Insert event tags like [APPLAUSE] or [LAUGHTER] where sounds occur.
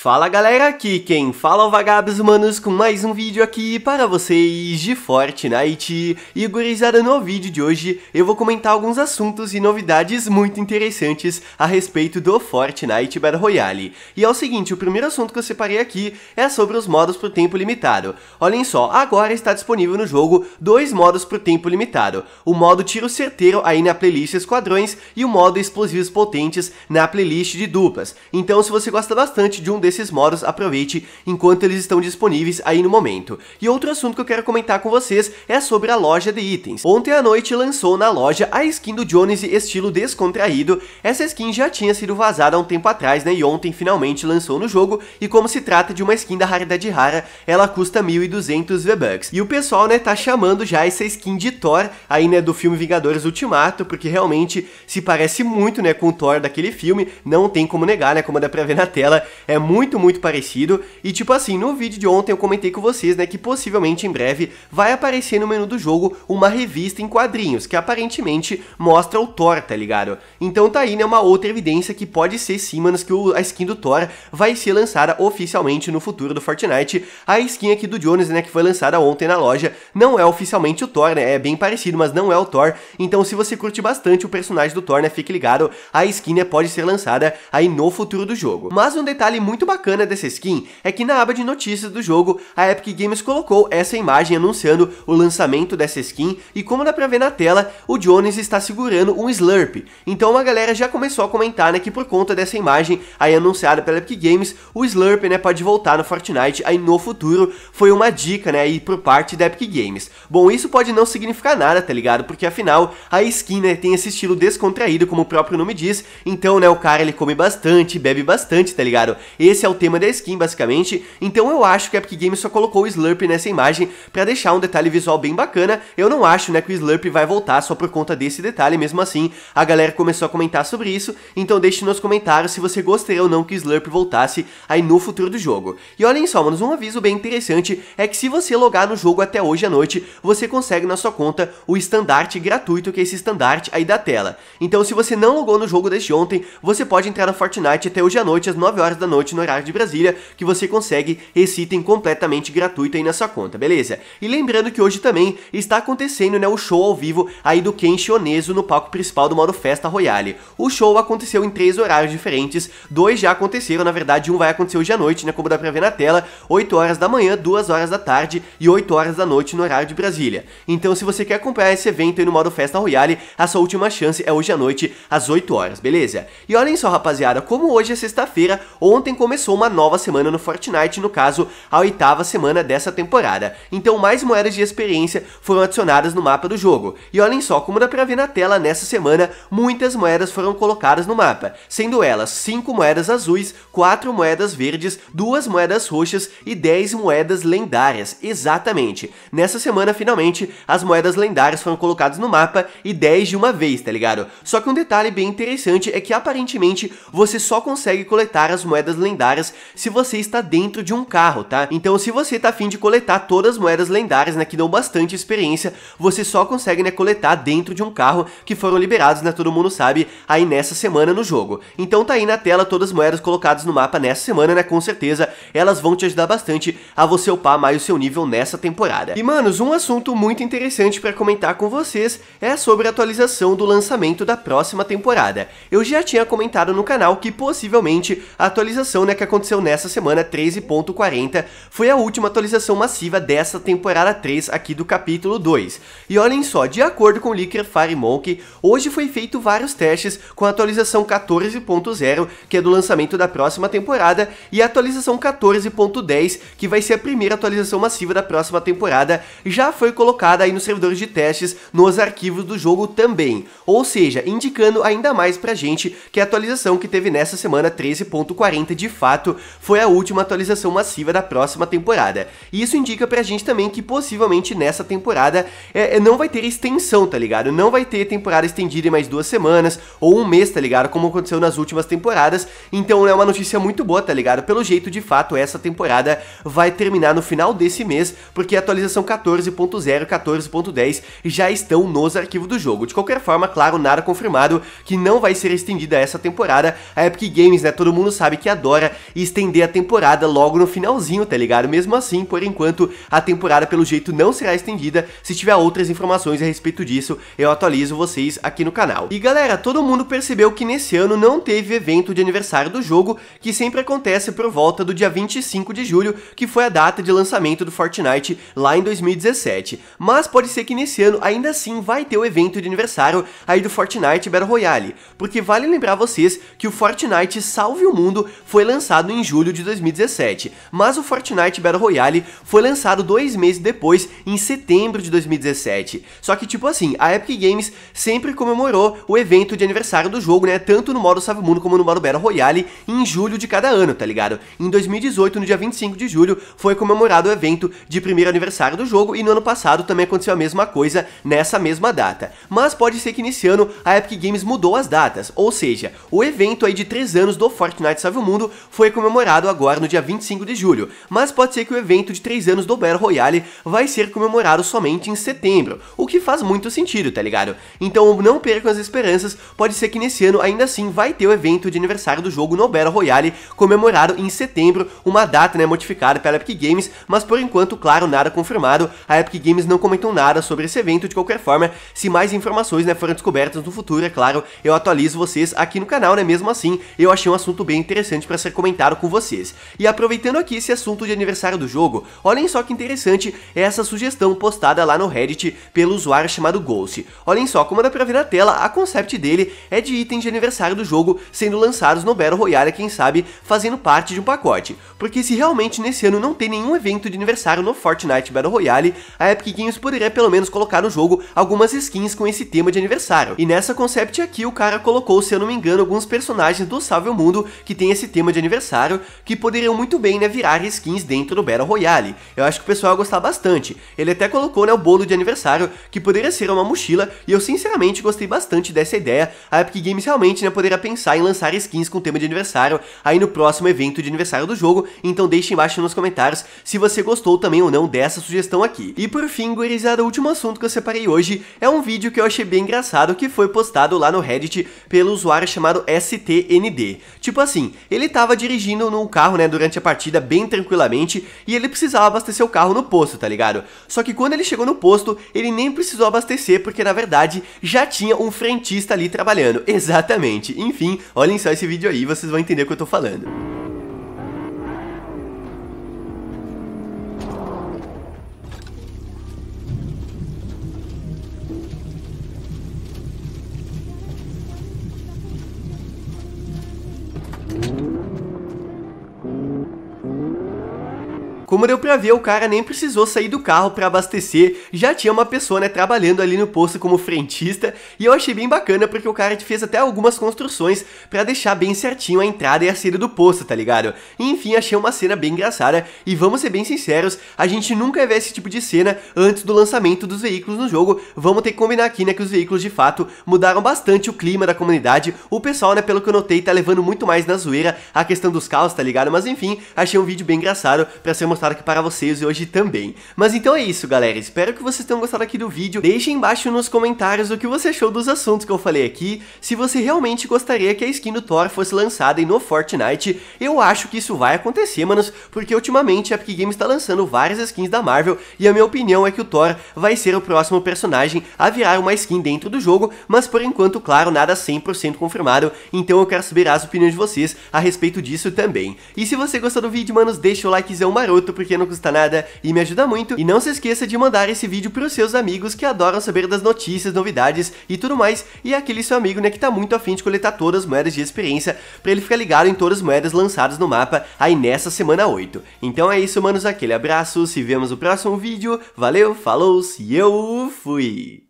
Fala galera, aqui quem fala é o Vagabos manos com mais um vídeo aqui para vocês de Fortnite. E gurizada, no vídeo de hoje eu vou comentar alguns assuntos e novidades muito interessantes a respeito do Fortnite Battle Royale. E é o seguinte, o primeiro assunto que eu separei aqui é sobre os modos por tempo limitado. Olhem só, agora está disponível no jogo dois modos por tempo limitado. O modo tiro certeiro aí na playlist Esquadrões e o modo explosivos potentes na playlist de duplas. Então se você gosta bastante de um desses modos, aproveite enquanto eles estão disponíveis aí no momento. E outro assunto que eu quero comentar com vocês é sobre a loja de itens. Ontem à noite lançou na loja a skin do Jones estilo descontraído. Essa skin já tinha sido vazada há um tempo atrás, né? E ontem finalmente lançou no jogo. E como se trata de uma skin da raridade rara, ela custa 1.200 V-Bucks. E o pessoal, né, tá chamando já essa skin de Thor, aí, né, do filme Vingadores Ultimato, porque realmente se parece muito, né, com o Thor daquele filme. Não tem como negar, né, como dá pra ver na tela. É muito muito, muito parecido. E tipo assim, no vídeo de ontem eu comentei com vocês, né, que possivelmente em breve vai aparecer no menu do jogo uma revista em quadrinhos, que aparentemente mostra o Thor, tá ligado? Então tá aí, né, uma outra evidência que pode ser sim, manos, que o, a skin do Thor vai ser lançada oficialmente no futuro do Fortnite. A skin aqui do Jones, né, que foi lançada ontem na loja, não é oficialmente o Thor, né, é bem parecido, mas não é o Thor. Então se você curte bastante o personagem do Thor, né, fique ligado, a skin, né, pode ser lançada aí no futuro do jogo. Mas um detalhe muito bacana dessa skin é que na aba de notícias do jogo, a Epic Games colocou essa imagem anunciando o lançamento dessa skin e como dá pra ver na tela, o Jones está segurando um Slurp. Então uma galera já começou a comentar né, que por conta dessa imagem aí anunciada pela Epic Games, o Slurp né, pode voltar no Fortnite aí no futuro, foi uma dica né, aí por parte da Epic Games. Bom, isso pode não significar nada, tá ligado? Porque afinal, a skin né, tem esse estilo descontraído, como o próprio nome diz, então né, o cara ele come bastante, bebe bastante, tá ligado? Esse esse é o tema da skin, basicamente, então eu acho que a Epic Games só colocou o Slurp nessa imagem para deixar um detalhe visual bem bacana, eu não acho né, que o Slurp vai voltar só por conta desse detalhe, mesmo assim a galera começou a comentar sobre isso, então deixe nos comentários se você gostaria ou não que o Slurp voltasse aí no futuro do jogo. E olhem só, manos, um aviso bem interessante é que se você logar no jogo até hoje à noite, você consegue na sua conta o estandarte gratuito, que é esse estandarte aí da tela. Então se você não logou no jogo desde ontem, você pode entrar na Fortnite até hoje à noite, às 9 horas da noite, no horário de Brasília, que você consegue esse item completamente gratuito aí na sua conta, beleza? E lembrando que hoje também está acontecendo né, o show ao vivo aí do Ken Shionezu no palco principal do modo Festa Royale. O show aconteceu em três horários diferentes, dois já aconteceram, na verdade um vai acontecer hoje à noite, né, como dá pra ver na tela, 8 horas da manhã, 2 horas da tarde e 8 horas da noite no horário de Brasília. Então se você quer acompanhar esse evento aí no modo Festa Royale, a sua última chance é hoje à noite às 8 horas, beleza? E olhem só rapaziada, como hoje é sexta-feira, ontem começou começou uma nova semana no Fortnite, no caso, a oitava semana dessa temporada. Então mais moedas de experiência foram adicionadas no mapa do jogo. E olhem só como dá pra ver na tela, nessa semana, muitas moedas foram colocadas no mapa, sendo elas 5 moedas azuis, 4 moedas verdes, 2 moedas roxas e 10 moedas lendárias, exatamente. Nessa semana, finalmente, as moedas lendárias foram colocadas no mapa e 10 de uma vez, tá ligado? Só que um detalhe bem interessante é que aparentemente você só consegue coletar as moedas lendárias lendárias se você está dentro de um carro, tá? Então se você está afim de coletar todas as moedas lendárias, né, que dão bastante experiência, você só consegue, né, coletar dentro de um carro que foram liberados, né, todo mundo sabe, aí nessa semana no jogo. Então tá aí na tela todas as moedas colocadas no mapa nessa semana, né, com certeza elas vão te ajudar bastante a você upar mais o seu nível nessa temporada. E manos, um assunto muito interessante para comentar com vocês é sobre a atualização do lançamento da próxima temporada. Eu já tinha comentado no canal que possivelmente a atualização né, que aconteceu nessa semana 13.40 foi a última atualização massiva dessa temporada 3 aqui do capítulo 2. E olhem só, de acordo com o Fire FireMonkey, hoje foi feito vários testes com a atualização 14.0, que é do lançamento da próxima temporada, e a atualização 14.10, que vai ser a primeira atualização massiva da próxima temporada, já foi colocada aí nos servidores de testes nos arquivos do jogo também. Ou seja, indicando ainda mais pra gente que a atualização que teve nessa semana 13.40 de fato foi a última atualização massiva da próxima temporada. E isso indica pra gente também que possivelmente nessa temporada é, é, não vai ter extensão, tá ligado? Não vai ter temporada estendida em mais duas semanas ou um mês, tá ligado? Como aconteceu nas últimas temporadas. Então é uma notícia muito boa, tá ligado? Pelo jeito, de fato, essa temporada vai terminar no final desse mês, porque a atualização 14.0 e 14.10 já estão nos arquivos do jogo. De qualquer forma, claro, nada confirmado que não vai ser estendida essa temporada. A Epic Games, né? Todo mundo sabe que adora agora e estender a temporada logo no finalzinho, tá ligado? Mesmo assim, por enquanto, a temporada pelo jeito não será estendida. Se tiver outras informações a respeito disso, eu atualizo vocês aqui no canal. E galera, todo mundo percebeu que nesse ano não teve evento de aniversário do jogo, que sempre acontece por volta do dia 25 de julho, que foi a data de lançamento do Fortnite lá em 2017. Mas pode ser que nesse ano ainda assim vai ter o evento de aniversário aí do Fortnite Battle Royale, porque vale lembrar vocês que o Fortnite Salve o Mundo foi lançado lançado em julho de 2017, mas o Fortnite Battle Royale foi lançado dois meses depois, em setembro de 2017. Só que, tipo assim, a Epic Games sempre comemorou o evento de aniversário do jogo, né? Tanto no modo the Mundo como no modo Battle Royale, em julho de cada ano, tá ligado? Em 2018, no dia 25 de julho, foi comemorado o evento de primeiro aniversário do jogo e no ano passado também aconteceu a mesma coisa nessa mesma data. Mas pode ser que nesse ano a Epic Games mudou as datas, ou seja, o evento aí de 3 anos do Fortnite Save o Mundo foi comemorado agora no dia 25 de julho, mas pode ser que o evento de 3 anos do Battle Royale vai ser comemorado somente em setembro, o que faz muito sentido, tá ligado? Então não percam as esperanças, pode ser que nesse ano ainda assim vai ter o evento de aniversário do jogo no Battle Royale, comemorado em setembro, uma data né, modificada pela Epic Games, mas por enquanto, claro, nada confirmado, a Epic Games não comentou nada sobre esse evento de qualquer forma, se mais informações né, forem descobertas no futuro, é claro, eu atualizo vocês aqui no canal, né, mesmo assim, eu achei um assunto bem interessante para ser comentaram com vocês. E aproveitando aqui esse assunto de aniversário do jogo, olhem só que interessante essa sugestão postada lá no Reddit pelo usuário chamado Ghost. Olhem só, como dá pra ver na tela, a concept dele é de itens de aniversário do jogo sendo lançados no Battle Royale, quem sabe, fazendo parte de um pacote. Porque se realmente nesse ano não tem nenhum evento de aniversário no Fortnite Battle Royale, a Epic Games poderia pelo menos colocar no jogo algumas skins com esse tema de aniversário. E nessa concept aqui, o cara colocou, se eu não me engano, alguns personagens do Salve o Mundo que tem esse tema de aniversário aniversário, que poderiam muito bem né, virar skins dentro do Battle Royale. Eu acho que o pessoal ia gostar bastante. Ele até colocou né, o bolo de aniversário, que poderia ser uma mochila, e eu sinceramente gostei bastante dessa ideia. A Epic Games realmente né, poderia pensar em lançar skins com tema de aniversário aí no próximo evento de aniversário do jogo, então deixe embaixo nos comentários se você gostou também ou não dessa sugestão aqui. E por fim, gurizada, o último assunto que eu separei hoje é um vídeo que eu achei bem engraçado que foi postado lá no Reddit pelo usuário chamado STND. Tipo assim, ele tava dirigindo num carro, né, durante a partida bem tranquilamente e ele precisava abastecer o carro no posto, tá ligado? Só que quando ele chegou no posto, ele nem precisou abastecer porque na verdade já tinha um frentista ali trabalhando. [LAUGHS] Exatamente. Enfim, olhem só esse vídeo aí, vocês vão entender o que eu tô falando. Como deu pra ver, o cara nem precisou sair do carro para abastecer, já tinha uma pessoa, né, trabalhando ali no posto como frentista, e eu achei bem bacana porque o cara fez até algumas construções para deixar bem certinho a entrada e a saída do posto, tá ligado? E, enfim, achei uma cena bem engraçada, e vamos ser bem sinceros, a gente nunca vê esse tipo de cena antes do lançamento dos veículos no jogo, vamos ter que combinar aqui, né, que os veículos de fato mudaram bastante o clima da comunidade, o pessoal, né, pelo que eu notei, tá levando muito mais na zoeira a questão dos carros, tá ligado? Mas enfim, achei um vídeo bem engraçado pra ser uma mostrar aqui para vocês hoje também. Mas então é isso, galera. Espero que vocês tenham gostado aqui do vídeo. Deixem embaixo nos comentários o que você achou dos assuntos que eu falei aqui. Se você realmente gostaria que a skin do Thor fosse lançada no Fortnite, eu acho que isso vai acontecer, manos, porque ultimamente a Epic Games está lançando várias skins da Marvel e a minha opinião é que o Thor vai ser o próximo personagem a virar uma skin dentro do jogo, mas por enquanto, claro, nada 100% confirmado, então eu quero saber as opiniões de vocês a respeito disso também. E se você gostou do vídeo, manos, deixa o likezão maroto, minuto porque não custa nada e me ajuda muito. E não se esqueça de mandar esse vídeo para os seus amigos que adoram saber das notícias, novidades e tudo mais. E aquele seu amigo, né, que tá muito afim de coletar todas as moedas de experiência para ele ficar ligado em todas as moedas lançadas no mapa aí nessa semana 8. Então é isso, manos, aquele abraço, se vemos no próximo vídeo. Valeu, falou e eu fui!